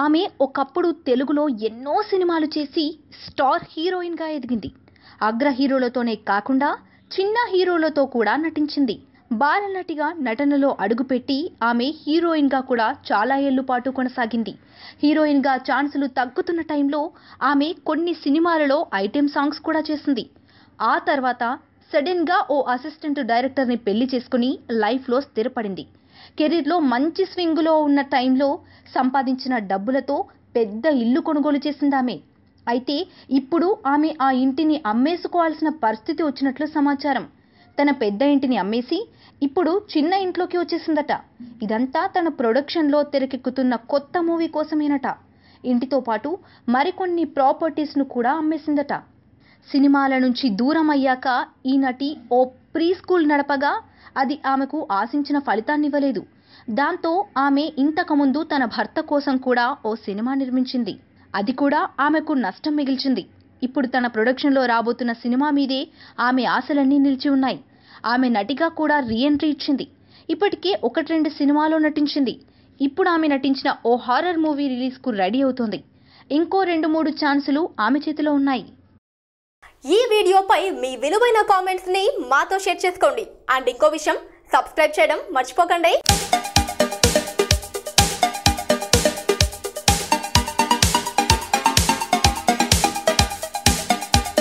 ఆమె ఒకప్పుడు తెలుగులో ఎన్నో సినిమాలు చేసి స్టార్ హీరోయిన్గా ఎదిగింది అగ్ర హీరోలతోనే కాకుండా చిన్న హీరోలతో కూడా నటించింది బాలనటిగా నటనలో అడుగుపెట్టి ఆమె హీరోయిన్గా కూడా చాలా ఏళ్ళు పాటు కొనసాగింది హీరోయిన్గా ఛాన్సులు తగ్గుతున్న టైంలో ఆమె కొన్ని సినిమాలలో ఐటెం సాంగ్స్ కూడా చేసింది ఆ తర్వాత సడన్గా ఓ అసిస్టెంట్ డైరెక్టర్ని పెళ్లి చేసుకుని లైఫ్లో స్థిరపడింది కెరీర్లో మంచి స్వింగులో ఉన్న టైంలో సంపాదించిన డబ్బులతో పెద్ద ఇల్లు కొనుగోలు చేసిందామె అయితే ఇప్పుడు ఆమె ఆ ఇంటిని అమ్మేసుకోవాల్సిన పరిస్థితి వచ్చినట్లు సమాచారం తన పెద్ద ఇంటిని అమ్మేసి ఇప్పుడు చిన్న ఇంట్లోకి వచ్చేసిందట ఇదంతా తన ప్రొడక్షన్లో తెరకెక్కుతున్న కొత్త మూవీ కోసమేనట ఇంటితో పాటు మరికొన్ని ప్రాపర్టీస్ను కూడా అమ్మేసిందట సినిమాల నుంచి దూరం అయ్యాక ఈ నటి ఓ ప్రీ స్కూల్ నడపగా అది ఆమెకు ఆశించిన ఫలితాన్నివ్వలేదు దాంతో ఆమె ఇంతకుముందు తన భర్త కోసం కూడా ఓ సినిమా నిర్మించింది అది కూడా ఆమెకు నష్టం మిగిల్చింది ఇప్పుడు తన ప్రొడక్షన్లో రాబోతున్న సినిమా మీదే ఆమె ఆశలన్నీ నిలిచి ఉన్నాయి ఆమె నటిగా కూడా రీఎంట్రీ ఇచ్చింది ఇప్పటికే ఒకటి రెండు సినిమాలో నటించింది ఇప్పుడు ఆమె నటించిన ఓ హారర్ మూవీ రిలీజ్కు రెడీ అవుతోంది ఇంకో రెండు మూడు ఛాన్సులు ఆమె చేతిలో ఉన్నాయి ఈ వీడియోపై మీ విలువైన కామెంట్స్ని మాతో షేర్ చేసుకోండి అండ్ ఇంకో విషయం సబ్స్క్రైబ్ చేయడం మర్చిపోకండి